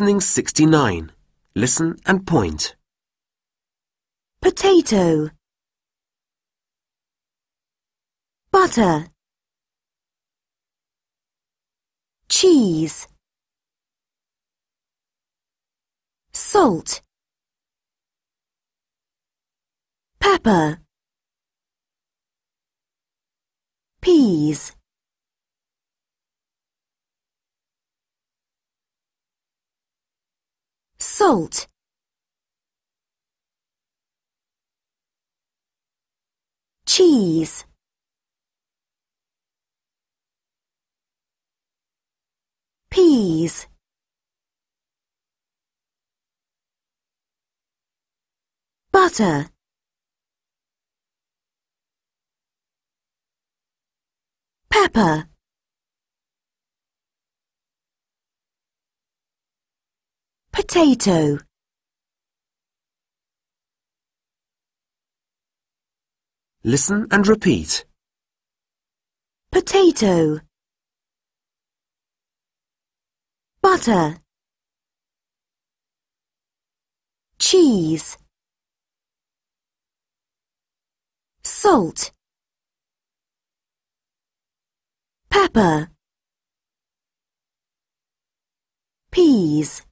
Listening 69. Listen and point. Potato Butter Cheese Salt Pepper Peas salt cheese peas butter pepper potato Listen and repeat. Potato Butter Cheese Salt Pepper Peas